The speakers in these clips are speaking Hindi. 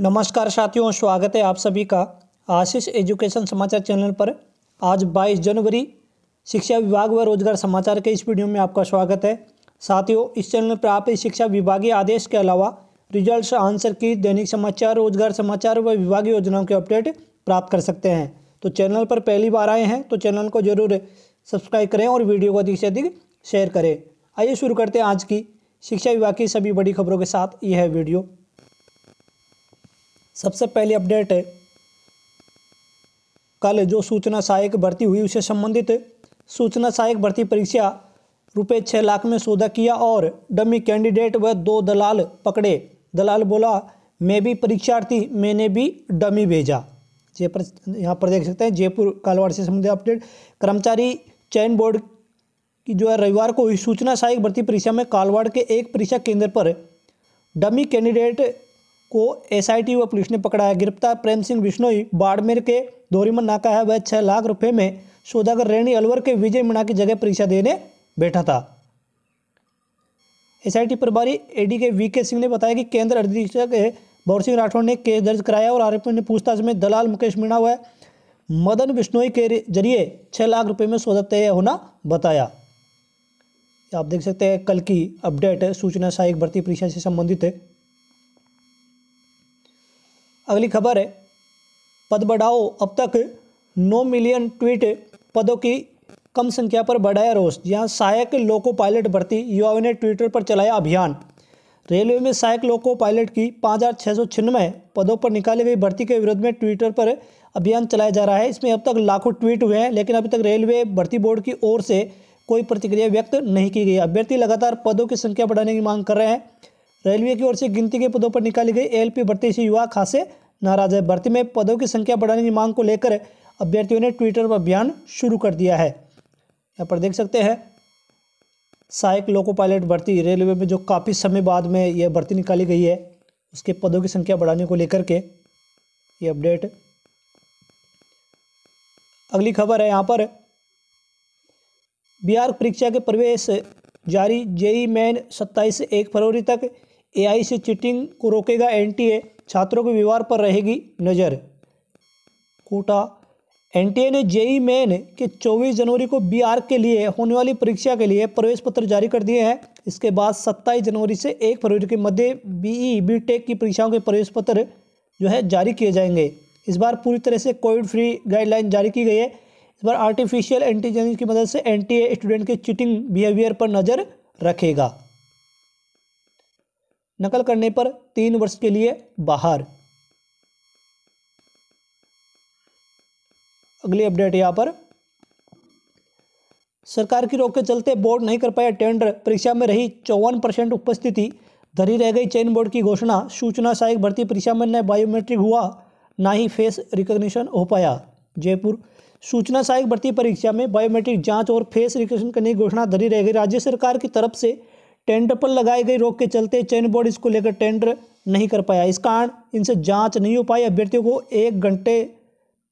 नमस्कार साथियों स्वागत है आप सभी का आशीष एजुकेशन समाचार चैनल पर आज 22 जनवरी शिक्षा विभाग व रोजगार समाचार के इस वीडियो में आपका स्वागत है साथियों इस चैनल पर आप शिक्षा विभागीय आदेश के अलावा रिजल्ट आंसर की दैनिक समाचार रोजगार समाचार व विभागीय योजनाओं के अपडेट प्राप्त कर सकते हैं तो चैनल पर पहली बार आए हैं तो चैनल को जरूर सब्सक्राइब करें और वीडियो को अधिक से अधिक शेयर करें आइए शुरू करते हैं आज की शिक्षा विभाग की सभी बड़ी खबरों के साथ यह वीडियो सबसे पहली अपडेट है कल जो सूचना सहायक भर्ती हुई उससे संबंधित सूचना सहायक भर्ती परीक्षा रुपये छः लाख में सौदा किया और डमी कैंडिडेट व दो दलाल पकड़े दलाल बोला मैं भी परीक्षार्थी मैंने भी डमी भेजा जयपुर यहाँ पर देख सकते हैं जयपुर कालवाड़ से संबंधित अपडेट कर्मचारी चयन बोर्ड की जो है रविवार को हुई सूचना सहायक भर्ती परीक्षा में कालवाड़ के एक परीक्षा केंद्र पर डमी कैंडिडेट को एसआईटी व पुलिस ने पकड़ा है गिरफ्तार प्रेम सिंह बिश्नोई बाड़मेर के दोरीमन नाका है वह छः लाख रुपये में सौदागर रेणी अलवर के विजय मीणा की जगह परीक्षा देने बैठा था एसआईटी प्रभारी एडी के वी के सिंह ने बताया कि केंद्र अधीक्षक भौर सिंह राठौड़ ने केस दर्ज कराया और आरोपियों ने पूछताछ में दलाल मुकेश मीणा व मदन बिश्नोई के जरिए छः लाख रुपए में सौदा तय होना बताया आप देख सकते हैं कल की अपडेट सूचना सहायक भर्ती परीक्षा से संबंधित है अगली खबर है पद बढ़ाओ अब तक नौ मिलियन ट्वीट पदों की कम संख्या पर बढ़ाया रोष यहाँ सहायक लोको पायलट भर्ती युवाओं ने ट्विटर पर चलाया अभियान रेलवे में सहायक लोको पायलट की पाँच हज़ार छः सौ छियानवे पदों पर निकाली गई भर्ती के विरोध में ट्विटर पर अभियान चलाया जा रहा है इसमें अब तक लाखों ट्वीट हुए हैं लेकिन अभी तक रेलवे भर्ती बोर्ड की ओर से कोई प्रतिक्रिया व्यक्त नहीं की गई अभ्यर्थी लगातार पदों की संख्या बढ़ाने की मांग कर रहे हैं रेलवे की ओर से गिनती के पदों पर निकाली गई पी भर्ती से युवा खासे नाराज है भर्ती में पदों की संख्या बढ़ाने की मांग को लेकर अभ्यर्थियों ने ट्विटर पर अभियान शुरू कर दिया है यहाँ पर देख सकते हैं सहायक लोको पायलट भर्ती रेलवे में जो काफ़ी समय बाद में यह भर्ती निकाली गई है उसके पदों की संख्या बढ़ाने को लेकर के ये अपडेट अगली खबर है यहाँ पर बिहार परीक्षा के प्रवेश जारी जेई मैन सत्ताईस से एक फरवरी तक एआई से चिटिंग को रोकेगा एनटीए छात्रों के व्यवहार पर रहेगी नज़र कोटा एनटीए ने जेई मेन के 24 जनवरी को बीआर के लिए होने वाली परीक्षा के लिए प्रवेश पत्र जारी कर दिए हैं इसके बाद 27 जनवरी से 1 फरवरी के मध्य बीई बीटेक e, की परीक्षाओं के प्रवेश पत्र जो है जारी किए जाएंगे इस बार पूरी तरह से कोविड फ्री गाइडलाइन जारी की गई है इस बार आर्टिफिशियल इंटेलिजेंस की मदद से एनटीए स्टूडेंट के चिटिंग बिहेवियर पर नज़र रखेगा नकल करने पर तीन वर्ष के लिए बाहर अगली अपडेट यहां पर सरकार की रोक के चलते बोर्ड नहीं कर पाया टेंडर परीक्षा में रही चौवन परसेंट उपस्थिति धरी रह गई चयन बोर्ड की घोषणा सूचना सहायक भर्ती परीक्षा में न बायोमेट्रिक हुआ ना ही फेस रिकग्निशन हो पाया जयपुर सूचना सहायक भर्ती परीक्षा में बायोमेट्रिक जांच और फेस रिकॉग्निशन करने की घोषणा धरी रह गई राज्य सरकार की तरफ से टेंडर पर लगाई गई रोक के चलते चयन बोर्ड इसको लेकर टेंडर नहीं कर पाया इस कारण इनसे जांच नहीं हो पाई अभ्यर्थियों को एक घंटे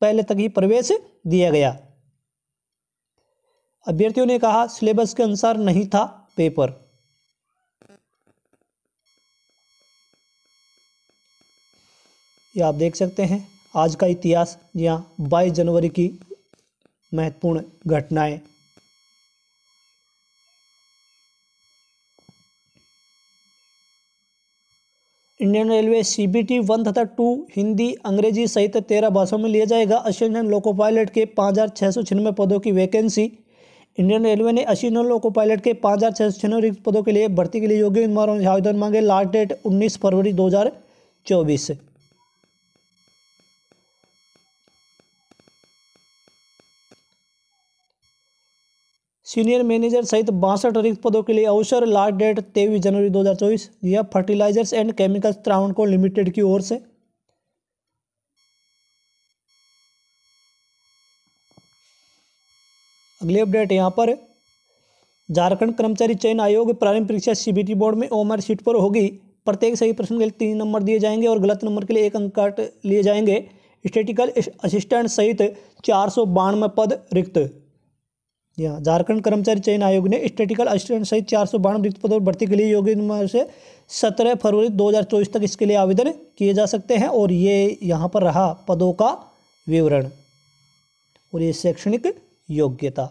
पहले तक ही प्रवेश दिया गया अभ्यर्थियों ने कहा सिलेबस के अनुसार नहीं था पेपर ये आप देख सकते हैं आज का इतिहास जी 22 हाँ, बाईस जनवरी की महत्वपूर्ण घटनाएं Indian railway C B T one तथा टू हिंदी अंग्रेजी सहित तेरह भाषाओं में लिया जाएगा असिस्टेंट लोको पायलट के पाँच हज़ार छः सौ छियानवे पदों की वैकेंसी इंडियन रेलवे ने असिस्टेंट लोको पायलट के पाँच हज़ार छः सौ छियानवे रिक्त पदों के लिए भर्ती के लिए योग्य उम्मीदवारों ने आवेदन मांगे लास्ट डेट उन्नीस फरवरी दो हज़ार चौबीस सीनियर मैनेजर सहित बासठ रिक्त पदों के लिए अवसर लास्ट डेट तेईस जनवरी 2024 यह फर्टिलाइजर्स एंड केमिकल्स को लिमिटेड की ओर से अगली अपडेट यहाँ पर झारखंड कर्मचारी चयन आयोग प्रारंभिक परीक्षा सीबीटी बोर्ड में ओमर सीट पर होगी प्रत्येक सही प्रश्न के लिए तीन नंबर दिए जाएंगे और गलत नंबर के लिए एक अंक काट लिए जाएंगे स्टेटिकल असिस्टेंट सहित चार सौ बानवे पद रिक्त यहाँ झारखंड कर्मचारी चयन आयोग ने स्टेटिकल असिस्टेंट सहित चार सौ बानवे रिक्त पदों पर भर्ती के लिए योग्य से सत्रह फरवरी 2024 तक इसके लिए आवेदन किए जा सकते हैं और ये यहाँ पर रहा पदों का विवरण और ये शैक्षणिक योग्यता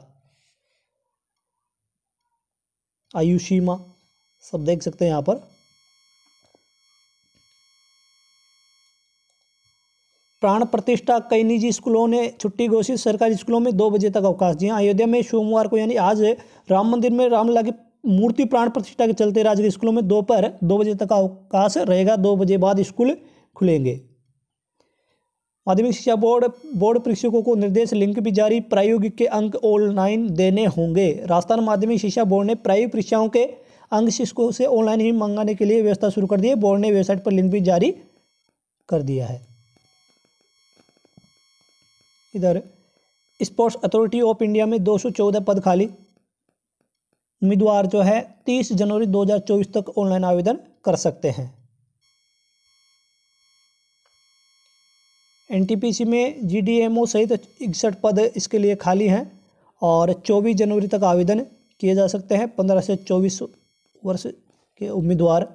आयु सीमा सब देख सकते हैं यहाँ पर प्राण प्रतिष्ठा कई निजी स्कूलों ने छुट्टी घोषित सरकारी स्कूलों में दो बजे तक अवकाश दिया हाँ, अयोध्या में सोमवार को यानी आज राम मंदिर में रामला की मूर्ति प्राण प्रतिष्ठा के चलते राज्य के स्कूलों में दोपहर दो बजे तक अवकाश रहेगा दो बजे बाद स्कूल खुलेंगे माध्यमिक शिक्षा बोर्ड बोर्ड परीक्षकों को निर्देश लिंक भी जारी प्रायोगिक के अंक ऑनलाइन देने होंगे राजस्थान माध्यमिक शिक्षा बोर्ड ने प्रायोगिक परीक्षाओं के अंक शिक्षकों से ऑनलाइन ही मंगाने के लिए व्यवस्था शुरू कर दी है बोर्ड ने वेबसाइट पर लिंक भी जारी कर दिया है इधर स्पोर्ट्स अथॉरिटी ऑफ इंडिया में 214 पद खाली उम्मीदवार जो है 30 जनवरी 2024 तक ऑनलाइन आवेदन कर सकते हैं एनटीपीसी में जीडीएमओ सहित इकसठ पद इसके लिए खाली हैं और 24 जनवरी तक आवेदन किए जा सकते हैं 15 से 24 वर्ष के उम्मीदवार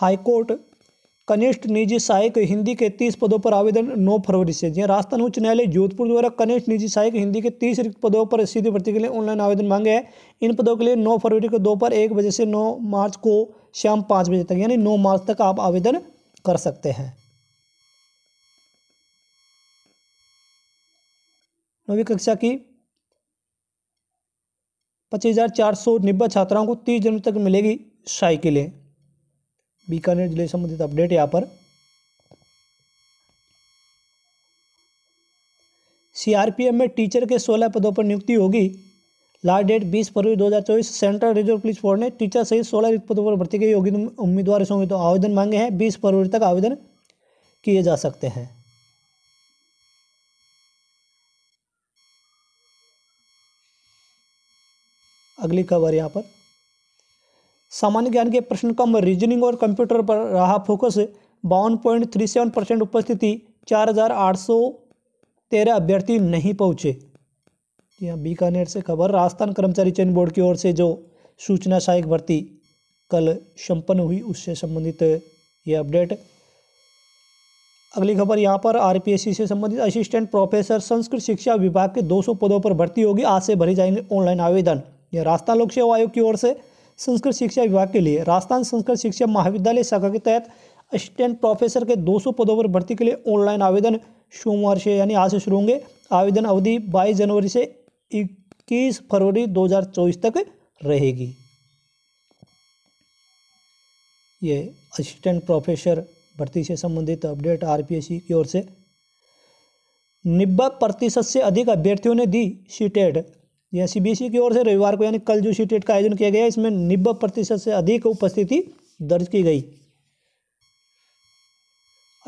हाईकोर्ट कनिष्ठ निजी सहायक हिंदी के तीस पदों पर आवेदन नौ फरवरी से जी राजस्थान उच्च न्यायालय जोधपुर द्वारा कनिष्ठ निजी सहायक हिंदी के तीस रिक्त पदों पर सीधी भर्ती के लिए ऑनलाइन आवेदन मांगे हैं इन पदों के लिए नौ फरवरी को दोपहर एक बजे से नौ मार्च को शाम पाँच बजे तक यानी नौ मार्च तक आप आवेदन कर सकते हैं नौवीं कक्षा की पच्चीस हज़ार चार सौ नब्बे छात्राओं को तीस जनवरी तक मिलेगी साइकिलें बीकानेर जिले संबंधित अपडेट यहाँ पर सीआरपीएफ में टीचर के 16 पदों पर नियुक्ति होगी लास्ट डेट 20 फरवरी 2024 सेंट्रल रिजर्व पुलिस बोर्ड ने टीचर सहित सोलह रिक्त पदों पर भर्ती की योग्य तो उम्मीदवार होंगे तो आवेदन मांगे हैं बीस फरवरी तक आवेदन किए जा सकते हैं अगली खबर यहाँ पर सामान्य ज्ञान के प्रश्न कम रीजनिंग और कंप्यूटर पर रहा फोकस बावन पॉइंट थ्री सेवन परसेंट उपस्थिति चार हज़ार आठ सौ तेरह अभ्यर्थी नहीं पहुंचे यहाँ बीकानेर से खबर राजस्थान कर्मचारी चयन बोर्ड की ओर से जो सूचना सहायक भर्ती कल संपन्न हुई उससे संबंधित ये अपडेट अगली खबर यहाँ पर आरपीएससी से संबंधित असिस्टेंट प्रोफेसर संस्कृत शिक्षा विभाग के 200 पदों पर भर्ती होगी आज से भरे जाएंगे ऑनलाइन आवेदन यह राजस्थान लोक सेवा आयोग की ओर से संस्कृत शिक्षा विभाग के लिए राजस्थान संस्कृत शिक्षा महाविद्यालय शाखा के तहत असिस्टेंट प्रोफेसर के 200 पदों पर भर्ती के लिए ऑनलाइन आवेदन सोमवार से यानी आज से शुरू होंगे आवेदन अवधि 22 जनवरी से 21 फरवरी 2024 तक रहेगी ये असिस्टेंट प्रोफेसर भर्ती से संबंधित अपडेट आरपीएससी की ओर से नब्बे प्रतिशत से अधिक अभ्यर्थियों ने दी सीटेड यह सीबीएसई e की ओर से रविवार को यानी कल जो सी टेट का आयोजन किया गया इसमें निब्बे प्रतिशत से अधिक उपस्थिति दर्ज की गई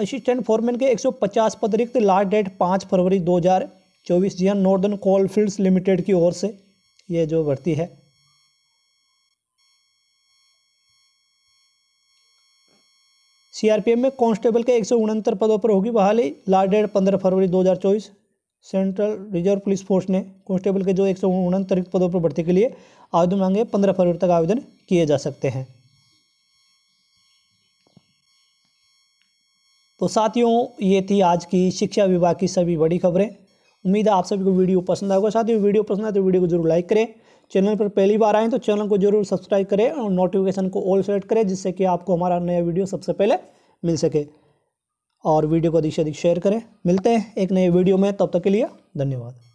असिस्टेंट फोरमैन के 150 पद रिक्त लास्ट डेट 5 फरवरी 2024 जी नॉर्दर्न कोल फील्ड्स लिमिटेड की ओर से ये जो भर्ती है सीआरपीएफ में कांस्टेबल के एक पदों पर होगी बहाली लास्ट डेट पंद्रह फरवरी 2024 सेंट्रल रिजर्व पुलिस फोर्स ने कॉन्स्टेबल के जो एक सौ उनहत्तर पदों पर भर्ती के लिए आवेदन मांगे पंद्रह फरवरी तक आवेदन किए जा सकते हैं तो साथियों ये थी आज की शिक्षा विभाग की सभी बड़ी खबरें उम्मीद है आप सभी को वीडियो पसंद आएगा साथियों वीडियो पसंद आए तो वीडियो को जरूर लाइक करें चैनल पर पहली बार आएँ तो चैनल को जरूर सब्सक्राइब करें और नोटिफिकेशन को ऑल सेलेक्ट करें जिससे कि आपको हमारा नया वीडियो सबसे पहले मिल सके और वीडियो को अधिक से अधिक शेयर करें मिलते हैं एक नए वीडियो में तब तक के लिए धन्यवाद